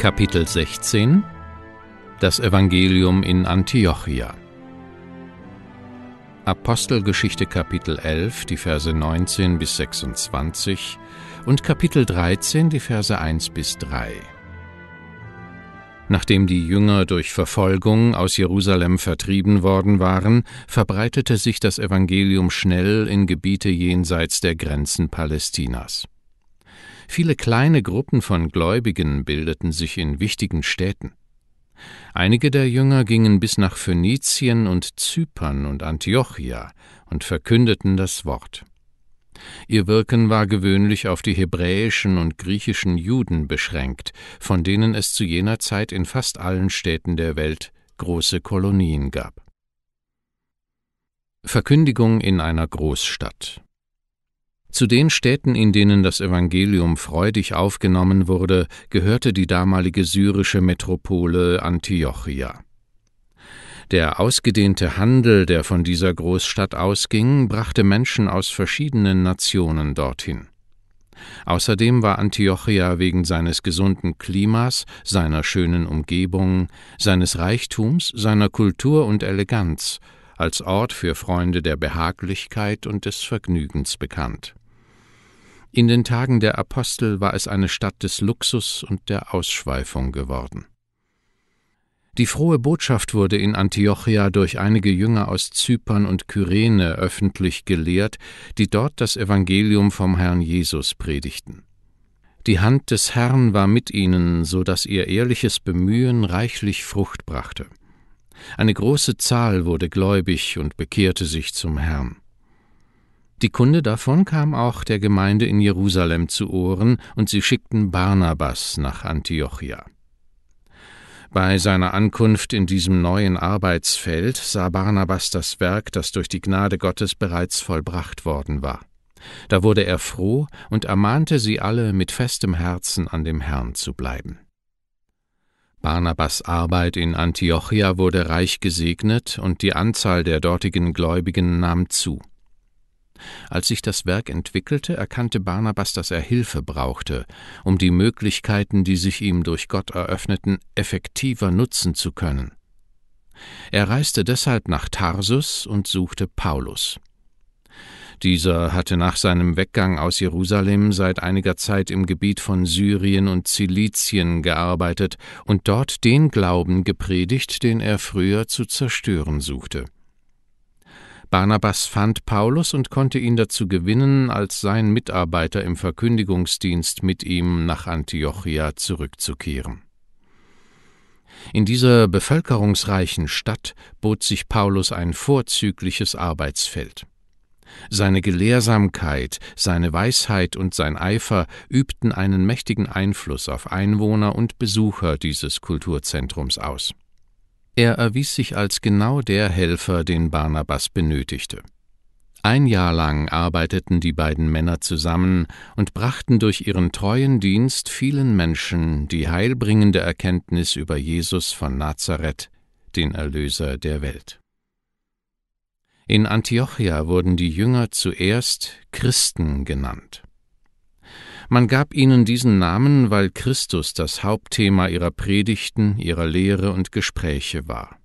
Kapitel 16 Das Evangelium in Antiochia Apostelgeschichte Kapitel 11, die Verse 19 bis 26 und Kapitel 13, die Verse 1 bis 3. Nachdem die Jünger durch Verfolgung aus Jerusalem vertrieben worden waren, verbreitete sich das Evangelium schnell in Gebiete jenseits der Grenzen Palästinas. Viele kleine Gruppen von Gläubigen bildeten sich in wichtigen Städten. Einige der Jünger gingen bis nach Phönizien und Zypern und Antiochia und verkündeten das Wort. Ihr Wirken war gewöhnlich auf die hebräischen und griechischen Juden beschränkt, von denen es zu jener Zeit in fast allen Städten der Welt große Kolonien gab. Verkündigung in einer Großstadt zu den Städten, in denen das Evangelium freudig aufgenommen wurde, gehörte die damalige syrische Metropole Antiochia. Der ausgedehnte Handel, der von dieser Großstadt ausging, brachte Menschen aus verschiedenen Nationen dorthin. Außerdem war Antiochia wegen seines gesunden Klimas, seiner schönen Umgebung, seines Reichtums, seiner Kultur und Eleganz als Ort für Freunde der Behaglichkeit und des Vergnügens bekannt. In den Tagen der Apostel war es eine Stadt des Luxus und der Ausschweifung geworden. Die frohe Botschaft wurde in Antiochia durch einige Jünger aus Zypern und Kyrene öffentlich gelehrt, die dort das Evangelium vom Herrn Jesus predigten. Die Hand des Herrn war mit ihnen, so dass ihr ehrliches Bemühen reichlich Frucht brachte. Eine große Zahl wurde gläubig und bekehrte sich zum Herrn. Die Kunde davon kam auch der Gemeinde in Jerusalem zu Ohren, und sie schickten Barnabas nach Antiochia. Bei seiner Ankunft in diesem neuen Arbeitsfeld sah Barnabas das Werk, das durch die Gnade Gottes bereits vollbracht worden war. Da wurde er froh und ermahnte sie alle, mit festem Herzen an dem Herrn zu bleiben. Barnabas Arbeit in Antiochia wurde reich gesegnet und die Anzahl der dortigen Gläubigen nahm zu. Als sich das Werk entwickelte, erkannte Barnabas, dass er Hilfe brauchte, um die Möglichkeiten, die sich ihm durch Gott eröffneten, effektiver nutzen zu können. Er reiste deshalb nach Tarsus und suchte Paulus. Dieser hatte nach seinem Weggang aus Jerusalem seit einiger Zeit im Gebiet von Syrien und Zilizien gearbeitet und dort den Glauben gepredigt, den er früher zu zerstören suchte. Barnabas fand Paulus und konnte ihn dazu gewinnen, als sein Mitarbeiter im Verkündigungsdienst mit ihm nach Antiochia zurückzukehren. In dieser bevölkerungsreichen Stadt bot sich Paulus ein vorzügliches Arbeitsfeld. Seine Gelehrsamkeit, seine Weisheit und sein Eifer übten einen mächtigen Einfluss auf Einwohner und Besucher dieses Kulturzentrums aus. Er erwies sich als genau der Helfer, den Barnabas benötigte. Ein Jahr lang arbeiteten die beiden Männer zusammen und brachten durch ihren treuen Dienst vielen Menschen die heilbringende Erkenntnis über Jesus von Nazareth, den Erlöser der Welt. In Antiochia wurden die Jünger zuerst Christen genannt. Man gab ihnen diesen Namen, weil Christus das Hauptthema ihrer Predigten, ihrer Lehre und Gespräche war.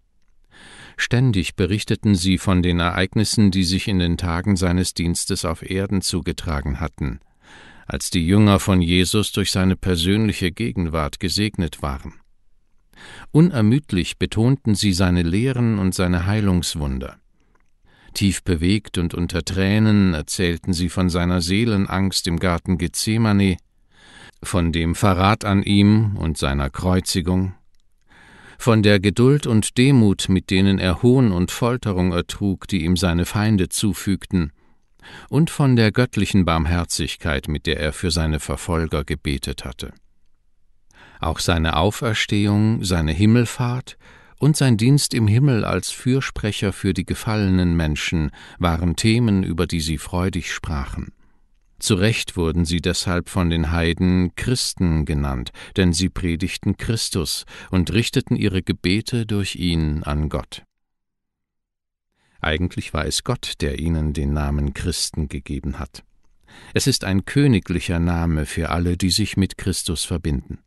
Ständig berichteten sie von den Ereignissen, die sich in den Tagen seines Dienstes auf Erden zugetragen hatten, als die Jünger von Jesus durch seine persönliche Gegenwart gesegnet waren. Unermüdlich betonten sie seine Lehren und seine Heilungswunder. Tief bewegt und unter Tränen erzählten sie von seiner Seelenangst im Garten Gethsemane, von dem Verrat an ihm und seiner Kreuzigung, von der Geduld und Demut, mit denen er Hohn und Folterung ertrug, die ihm seine Feinde zufügten, und von der göttlichen Barmherzigkeit, mit der er für seine Verfolger gebetet hatte. Auch seine Auferstehung, seine Himmelfahrt und sein Dienst im Himmel als Fürsprecher für die gefallenen Menschen waren Themen, über die sie freudig sprachen. Zu Recht wurden sie deshalb von den Heiden Christen genannt, denn sie predigten Christus und richteten ihre Gebete durch ihn an Gott. Eigentlich war es Gott, der ihnen den Namen Christen gegeben hat. Es ist ein königlicher Name für alle, die sich mit Christus verbinden.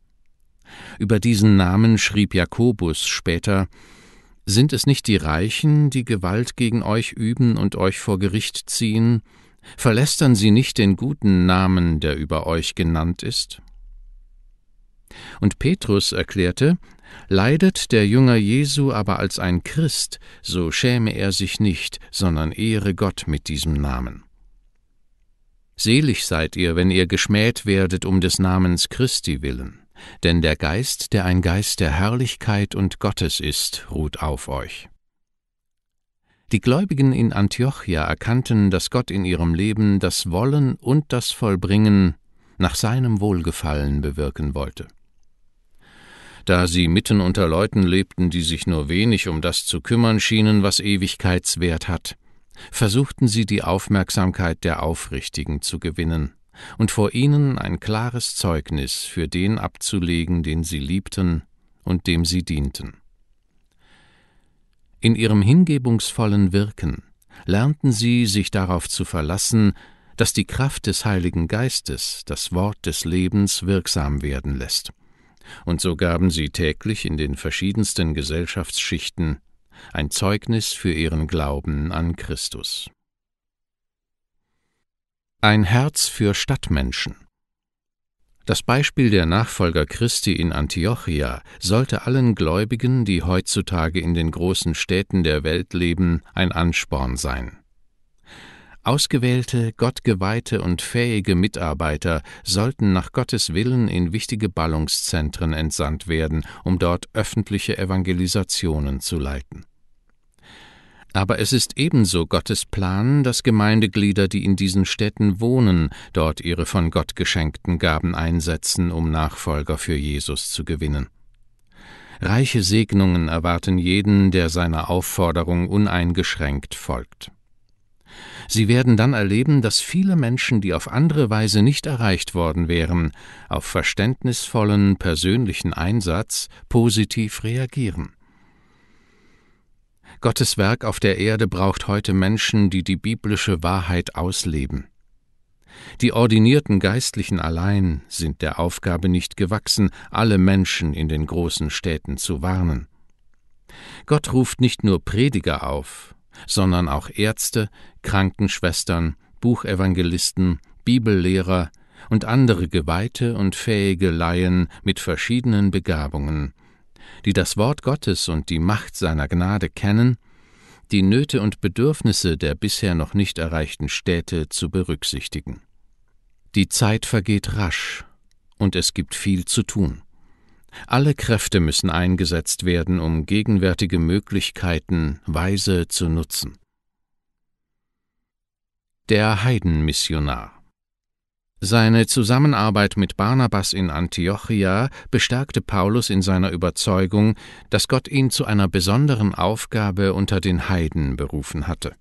Über diesen Namen schrieb Jakobus später Sind es nicht die Reichen, die Gewalt gegen euch üben und euch vor Gericht ziehen? Verlästern sie nicht den guten Namen, der über euch genannt ist? Und Petrus erklärte, Leidet der Jünger Jesu aber als ein Christ, so schäme er sich nicht, sondern ehre Gott mit diesem Namen. Selig seid ihr, wenn ihr geschmäht werdet um des Namens Christi willen denn der Geist, der ein Geist der Herrlichkeit und Gottes ist, ruht auf euch. Die Gläubigen in Antiochia erkannten, dass Gott in ihrem Leben das Wollen und das Vollbringen nach seinem Wohlgefallen bewirken wollte. Da sie mitten unter Leuten lebten, die sich nur wenig um das zu kümmern schienen, was Ewigkeitswert hat, versuchten sie die Aufmerksamkeit der Aufrichtigen zu gewinnen und vor ihnen ein klares Zeugnis für den abzulegen, den sie liebten und dem sie dienten. In ihrem hingebungsvollen Wirken lernten sie, sich darauf zu verlassen, dass die Kraft des Heiligen Geistes das Wort des Lebens wirksam werden lässt. Und so gaben sie täglich in den verschiedensten Gesellschaftsschichten ein Zeugnis für ihren Glauben an Christus. Ein Herz für Stadtmenschen. Das Beispiel der Nachfolger Christi in Antiochia sollte allen Gläubigen, die heutzutage in den großen Städten der Welt leben, ein Ansporn sein. Ausgewählte, gottgeweihte und fähige Mitarbeiter sollten nach Gottes Willen in wichtige Ballungszentren entsandt werden, um dort öffentliche Evangelisationen zu leiten. Aber es ist ebenso Gottes Plan, dass Gemeindeglieder, die in diesen Städten wohnen, dort ihre von Gott geschenkten Gaben einsetzen, um Nachfolger für Jesus zu gewinnen. Reiche Segnungen erwarten jeden, der seiner Aufforderung uneingeschränkt folgt. Sie werden dann erleben, dass viele Menschen, die auf andere Weise nicht erreicht worden wären, auf verständnisvollen persönlichen Einsatz positiv reagieren. Gottes Werk auf der Erde braucht heute Menschen, die die biblische Wahrheit ausleben. Die ordinierten Geistlichen allein sind der Aufgabe nicht gewachsen, alle Menschen in den großen Städten zu warnen. Gott ruft nicht nur Prediger auf, sondern auch Ärzte, Krankenschwestern, Buchevangelisten, Bibellehrer und andere geweihte und fähige Laien mit verschiedenen Begabungen, die das Wort Gottes und die Macht seiner Gnade kennen, die Nöte und Bedürfnisse der bisher noch nicht erreichten Städte zu berücksichtigen. Die Zeit vergeht rasch, und es gibt viel zu tun. Alle Kräfte müssen eingesetzt werden, um gegenwärtige Möglichkeiten weise zu nutzen. Der Heidenmissionar seine Zusammenarbeit mit Barnabas in Antiochia bestärkte Paulus in seiner Überzeugung, dass Gott ihn zu einer besonderen Aufgabe unter den Heiden berufen hatte.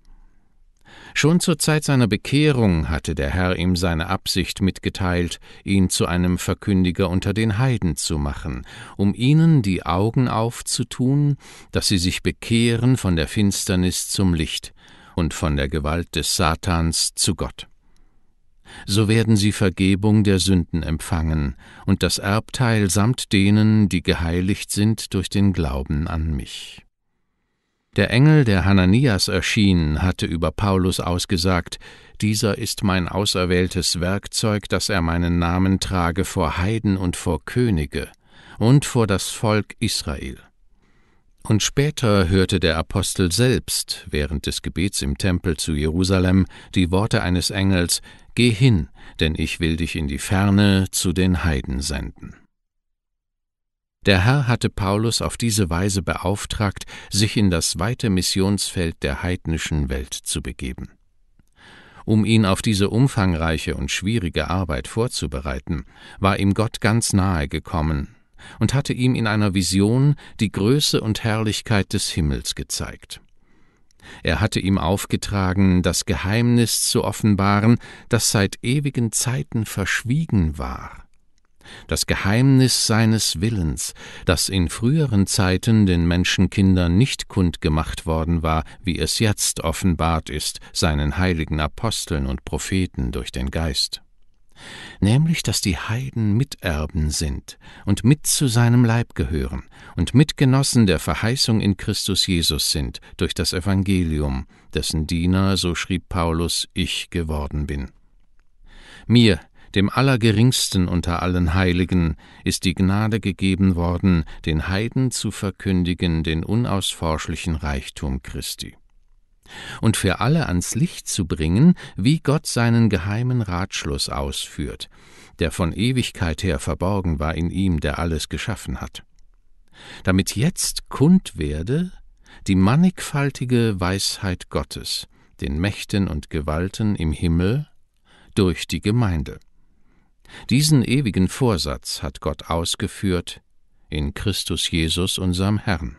Schon zur Zeit seiner Bekehrung hatte der Herr ihm seine Absicht mitgeteilt, ihn zu einem Verkündiger unter den Heiden zu machen, um ihnen die Augen aufzutun, dass sie sich bekehren von der Finsternis zum Licht und von der Gewalt des Satans zu Gott so werden sie Vergebung der Sünden empfangen und das Erbteil samt denen, die geheiligt sind durch den Glauben an mich. Der Engel, der Hananias erschien, hatte über Paulus ausgesagt, dieser ist mein auserwähltes Werkzeug, dass er meinen Namen trage vor Heiden und vor Könige und vor das Volk Israel. Und später hörte der Apostel selbst während des Gebets im Tempel zu Jerusalem die Worte eines Engels Geh hin, denn ich will dich in die Ferne zu den Heiden senden. Der Herr hatte Paulus auf diese Weise beauftragt, sich in das weite Missionsfeld der heidnischen Welt zu begeben. Um ihn auf diese umfangreiche und schwierige Arbeit vorzubereiten, war ihm Gott ganz nahe gekommen und hatte ihm in einer Vision die Größe und Herrlichkeit des Himmels gezeigt. Er hatte ihm aufgetragen, das Geheimnis zu offenbaren, das seit ewigen Zeiten verschwiegen war. Das Geheimnis seines Willens, das in früheren Zeiten den Menschenkindern nicht kundgemacht worden war, wie es jetzt offenbart ist, seinen heiligen Aposteln und Propheten durch den Geist nämlich dass die Heiden Miterben sind und mit zu seinem Leib gehören und Mitgenossen der Verheißung in Christus Jesus sind durch das Evangelium, dessen Diener, so schrieb Paulus, ich geworden bin. Mir, dem Allergeringsten unter allen Heiligen, ist die Gnade gegeben worden, den Heiden zu verkündigen den unausforschlichen Reichtum Christi und für alle ans Licht zu bringen, wie Gott seinen geheimen Ratschluss ausführt, der von Ewigkeit her verborgen war in ihm, der alles geschaffen hat. Damit jetzt kund werde die mannigfaltige Weisheit Gottes, den Mächten und Gewalten im Himmel, durch die Gemeinde. Diesen ewigen Vorsatz hat Gott ausgeführt in Christus Jesus unserem Herrn.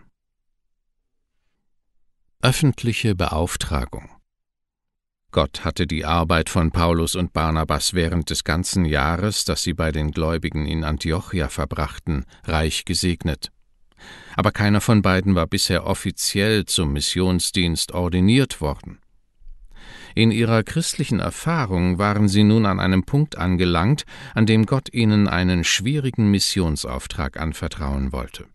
Öffentliche Beauftragung Gott hatte die Arbeit von Paulus und Barnabas während des ganzen Jahres, das sie bei den Gläubigen in Antiochia verbrachten, reich gesegnet. Aber keiner von beiden war bisher offiziell zum Missionsdienst ordiniert worden. In ihrer christlichen Erfahrung waren sie nun an einem Punkt angelangt, an dem Gott ihnen einen schwierigen Missionsauftrag anvertrauen wollte.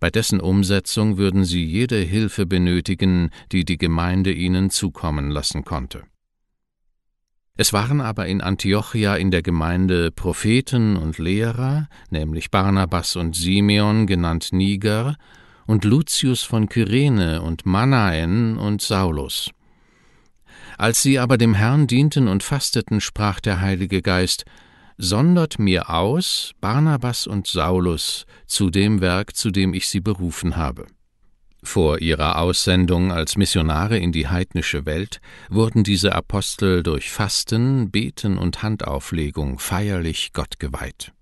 Bei dessen Umsetzung würden sie jede Hilfe benötigen, die die Gemeinde ihnen zukommen lassen konnte. Es waren aber in Antiochia in der Gemeinde Propheten und Lehrer, nämlich Barnabas und Simeon genannt Niger, und Lucius von Kyrene und Manaen und Saulus. Als sie aber dem Herrn dienten und fasteten, sprach der Heilige Geist, sondert mir aus Barnabas und Saulus zu dem Werk, zu dem ich sie berufen habe. Vor ihrer Aussendung als Missionare in die heidnische Welt wurden diese Apostel durch Fasten, Beten und Handauflegung feierlich Gott geweiht.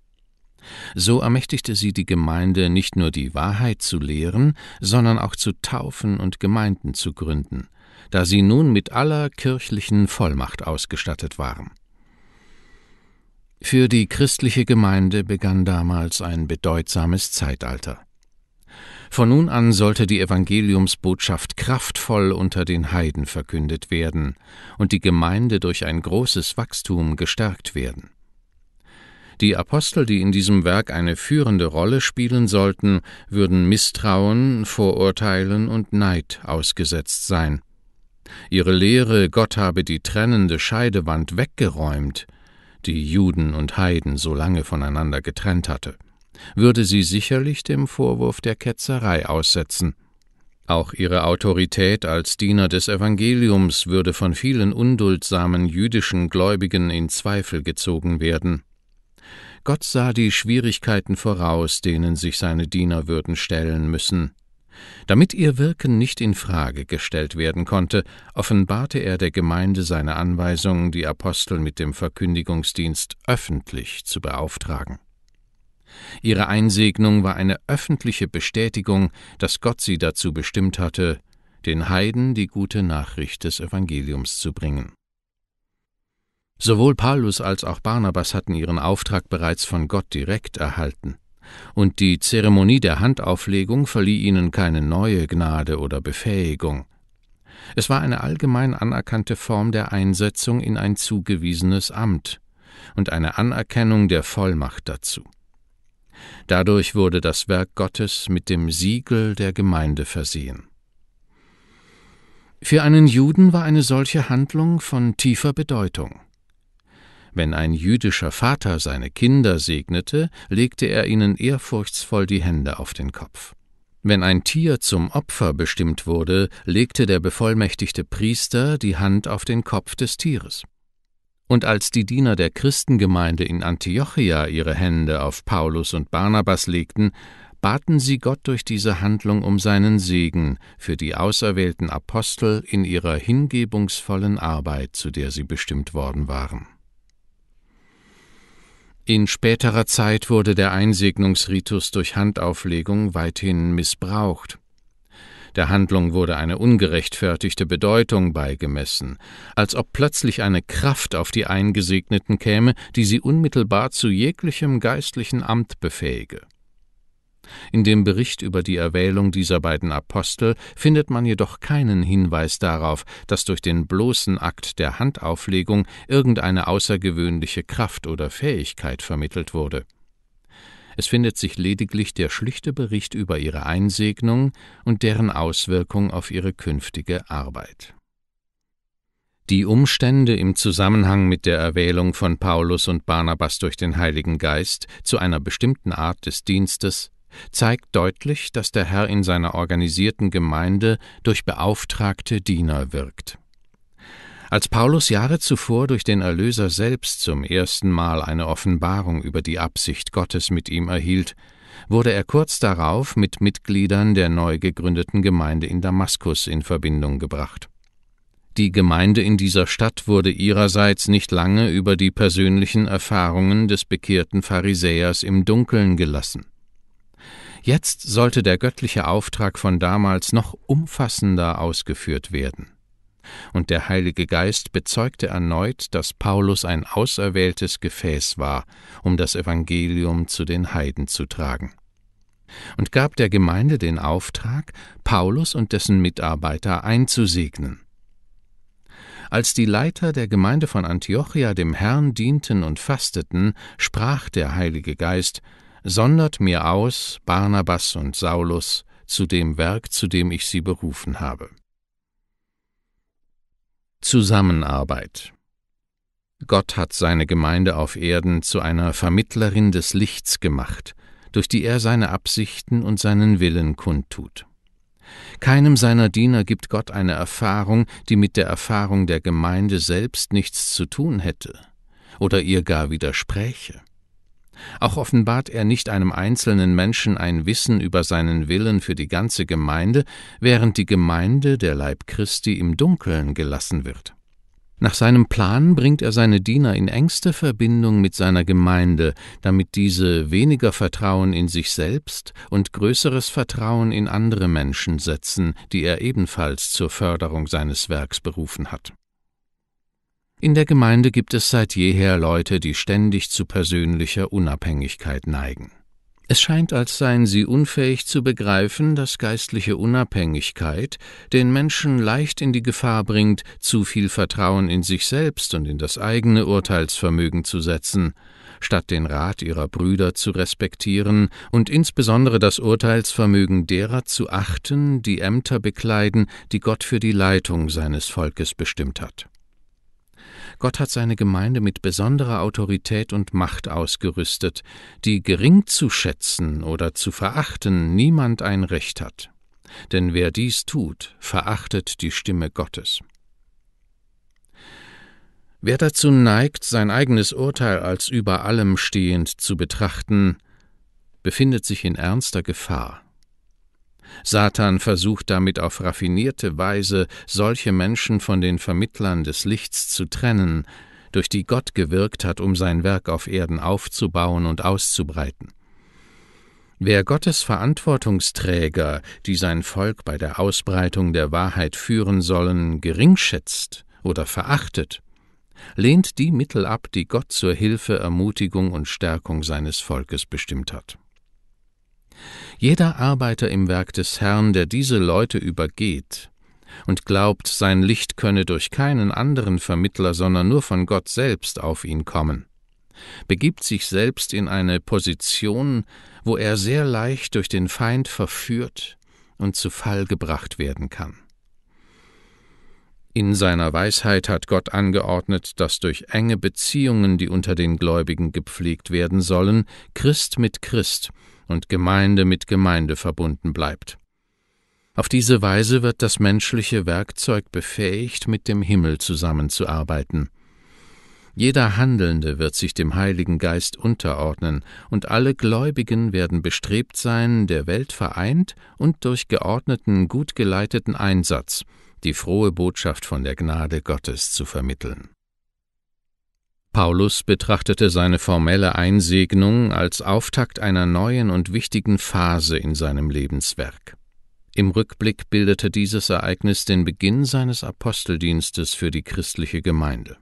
So ermächtigte sie die Gemeinde nicht nur die Wahrheit zu lehren, sondern auch zu taufen und Gemeinden zu gründen, da sie nun mit aller kirchlichen Vollmacht ausgestattet waren. Für die christliche Gemeinde begann damals ein bedeutsames Zeitalter. Von nun an sollte die Evangeliumsbotschaft kraftvoll unter den Heiden verkündet werden und die Gemeinde durch ein großes Wachstum gestärkt werden. Die Apostel, die in diesem Werk eine führende Rolle spielen sollten, würden Misstrauen, Vorurteilen und Neid ausgesetzt sein. Ihre Lehre, Gott habe die trennende Scheidewand weggeräumt, die Juden und Heiden so lange voneinander getrennt hatte, würde sie sicherlich dem Vorwurf der Ketzerei aussetzen. Auch ihre Autorität als Diener des Evangeliums würde von vielen unduldsamen jüdischen Gläubigen in Zweifel gezogen werden. Gott sah die Schwierigkeiten voraus, denen sich seine Diener würden stellen müssen. Damit ihr Wirken nicht in Frage gestellt werden konnte, offenbarte er der Gemeinde seine Anweisung, die Apostel mit dem Verkündigungsdienst öffentlich zu beauftragen. Ihre Einsegnung war eine öffentliche Bestätigung, dass Gott sie dazu bestimmt hatte, den Heiden die gute Nachricht des Evangeliums zu bringen. Sowohl Paulus als auch Barnabas hatten ihren Auftrag bereits von Gott direkt erhalten und die Zeremonie der Handauflegung verlieh ihnen keine neue Gnade oder Befähigung. Es war eine allgemein anerkannte Form der Einsetzung in ein zugewiesenes Amt und eine Anerkennung der Vollmacht dazu. Dadurch wurde das Werk Gottes mit dem Siegel der Gemeinde versehen. Für einen Juden war eine solche Handlung von tiefer Bedeutung. Wenn ein jüdischer Vater seine Kinder segnete, legte er ihnen ehrfurchtsvoll die Hände auf den Kopf. Wenn ein Tier zum Opfer bestimmt wurde, legte der bevollmächtigte Priester die Hand auf den Kopf des Tieres. Und als die Diener der Christengemeinde in Antiochia ihre Hände auf Paulus und Barnabas legten, baten sie Gott durch diese Handlung um seinen Segen für die auserwählten Apostel in ihrer hingebungsvollen Arbeit, zu der sie bestimmt worden waren. In späterer Zeit wurde der Einsegnungsritus durch Handauflegung weithin missbraucht. Der Handlung wurde eine ungerechtfertigte Bedeutung beigemessen, als ob plötzlich eine Kraft auf die Eingesegneten käme, die sie unmittelbar zu jeglichem geistlichen Amt befähige. In dem Bericht über die Erwählung dieser beiden Apostel findet man jedoch keinen Hinweis darauf, dass durch den bloßen Akt der Handauflegung irgendeine außergewöhnliche Kraft oder Fähigkeit vermittelt wurde. Es findet sich lediglich der schlichte Bericht über ihre Einsegnung und deren Auswirkung auf ihre künftige Arbeit. Die Umstände im Zusammenhang mit der Erwählung von Paulus und Barnabas durch den Heiligen Geist zu einer bestimmten Art des Dienstes zeigt deutlich, dass der Herr in seiner organisierten Gemeinde durch beauftragte Diener wirkt. Als Paulus Jahre zuvor durch den Erlöser selbst zum ersten Mal eine Offenbarung über die Absicht Gottes mit ihm erhielt, wurde er kurz darauf mit Mitgliedern der neu gegründeten Gemeinde in Damaskus in Verbindung gebracht. Die Gemeinde in dieser Stadt wurde ihrerseits nicht lange über die persönlichen Erfahrungen des bekehrten Pharisäers im Dunkeln gelassen. Jetzt sollte der göttliche Auftrag von damals noch umfassender ausgeführt werden. Und der Heilige Geist bezeugte erneut, dass Paulus ein auserwähltes Gefäß war, um das Evangelium zu den Heiden zu tragen. Und gab der Gemeinde den Auftrag, Paulus und dessen Mitarbeiter einzusegnen. Als die Leiter der Gemeinde von Antiochia dem Herrn dienten und fasteten, sprach der Heilige Geist sondert mir aus Barnabas und Saulus zu dem Werk, zu dem ich sie berufen habe. Zusammenarbeit Gott hat seine Gemeinde auf Erden zu einer Vermittlerin des Lichts gemacht, durch die er seine Absichten und seinen Willen kundtut. Keinem seiner Diener gibt Gott eine Erfahrung, die mit der Erfahrung der Gemeinde selbst nichts zu tun hätte oder ihr gar widerspräche. Auch offenbart er nicht einem einzelnen Menschen ein Wissen über seinen Willen für die ganze Gemeinde, während die Gemeinde, der Leib Christi, im Dunkeln gelassen wird. Nach seinem Plan bringt er seine Diener in engste Verbindung mit seiner Gemeinde, damit diese weniger Vertrauen in sich selbst und größeres Vertrauen in andere Menschen setzen, die er ebenfalls zur Förderung seines Werks berufen hat. In der Gemeinde gibt es seit jeher Leute, die ständig zu persönlicher Unabhängigkeit neigen. Es scheint, als seien sie unfähig zu begreifen, dass geistliche Unabhängigkeit den Menschen leicht in die Gefahr bringt, zu viel Vertrauen in sich selbst und in das eigene Urteilsvermögen zu setzen, statt den Rat ihrer Brüder zu respektieren und insbesondere das Urteilsvermögen derer zu achten, die Ämter bekleiden, die Gott für die Leitung seines Volkes bestimmt hat. Gott hat seine Gemeinde mit besonderer Autorität und Macht ausgerüstet, die gering zu schätzen oder zu verachten niemand ein Recht hat. Denn wer dies tut, verachtet die Stimme Gottes. Wer dazu neigt, sein eigenes Urteil als über allem stehend zu betrachten, befindet sich in ernster Gefahr. Satan versucht damit auf raffinierte Weise, solche Menschen von den Vermittlern des Lichts zu trennen, durch die Gott gewirkt hat, um sein Werk auf Erden aufzubauen und auszubreiten. Wer Gottes Verantwortungsträger, die sein Volk bei der Ausbreitung der Wahrheit führen sollen, geringschätzt oder verachtet, lehnt die Mittel ab, die Gott zur Hilfe, Ermutigung und Stärkung seines Volkes bestimmt hat. Jeder Arbeiter im Werk des Herrn, der diese Leute übergeht und glaubt, sein Licht könne durch keinen anderen Vermittler, sondern nur von Gott selbst auf ihn kommen, begibt sich selbst in eine Position, wo er sehr leicht durch den Feind verführt und zu Fall gebracht werden kann. In seiner Weisheit hat Gott angeordnet, dass durch enge Beziehungen, die unter den Gläubigen gepflegt werden sollen, Christ mit Christ und Gemeinde mit Gemeinde verbunden bleibt. Auf diese Weise wird das menschliche Werkzeug befähigt, mit dem Himmel zusammenzuarbeiten. Jeder Handelnde wird sich dem Heiligen Geist unterordnen, und alle Gläubigen werden bestrebt sein, der Welt vereint und durch geordneten, gut geleiteten Einsatz die frohe Botschaft von der Gnade Gottes zu vermitteln. Paulus betrachtete seine formelle Einsegnung als Auftakt einer neuen und wichtigen Phase in seinem Lebenswerk. Im Rückblick bildete dieses Ereignis den Beginn seines Aposteldienstes für die christliche Gemeinde.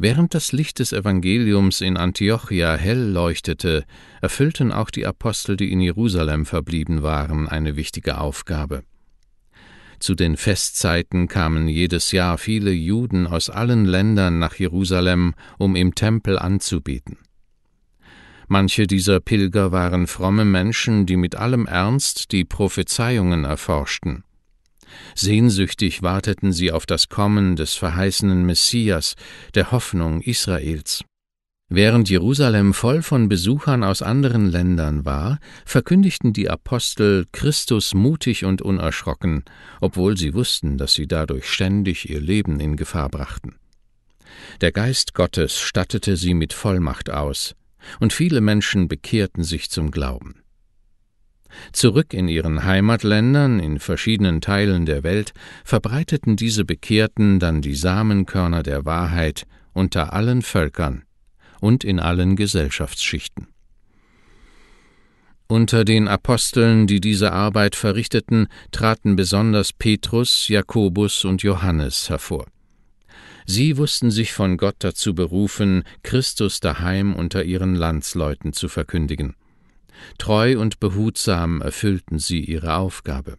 Während das Licht des Evangeliums in Antiochia hell leuchtete, erfüllten auch die Apostel, die in Jerusalem verblieben waren, eine wichtige Aufgabe. Zu den Festzeiten kamen jedes Jahr viele Juden aus allen Ländern nach Jerusalem, um im Tempel anzubeten. Manche dieser Pilger waren fromme Menschen, die mit allem Ernst die Prophezeiungen erforschten. Sehnsüchtig warteten sie auf das Kommen des verheißenen Messias, der Hoffnung Israels. Während Jerusalem voll von Besuchern aus anderen Ländern war, verkündigten die Apostel Christus mutig und unerschrocken, obwohl sie wussten, dass sie dadurch ständig ihr Leben in Gefahr brachten. Der Geist Gottes stattete sie mit Vollmacht aus, und viele Menschen bekehrten sich zum Glauben. Zurück in ihren Heimatländern in verschiedenen Teilen der Welt verbreiteten diese Bekehrten dann die Samenkörner der Wahrheit unter allen Völkern, und in allen Gesellschaftsschichten. Unter den Aposteln, die diese Arbeit verrichteten, traten besonders Petrus, Jakobus und Johannes hervor. Sie wussten sich von Gott dazu berufen, Christus daheim unter ihren Landsleuten zu verkündigen. Treu und behutsam erfüllten sie ihre Aufgabe.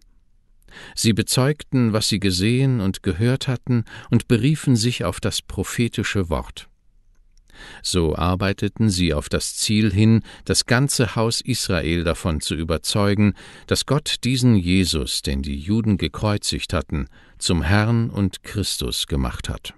Sie bezeugten, was sie gesehen und gehört hatten, und beriefen sich auf das prophetische Wort. So arbeiteten sie auf das Ziel hin, das ganze Haus Israel davon zu überzeugen, dass Gott diesen Jesus, den die Juden gekreuzigt hatten, zum Herrn und Christus gemacht hat.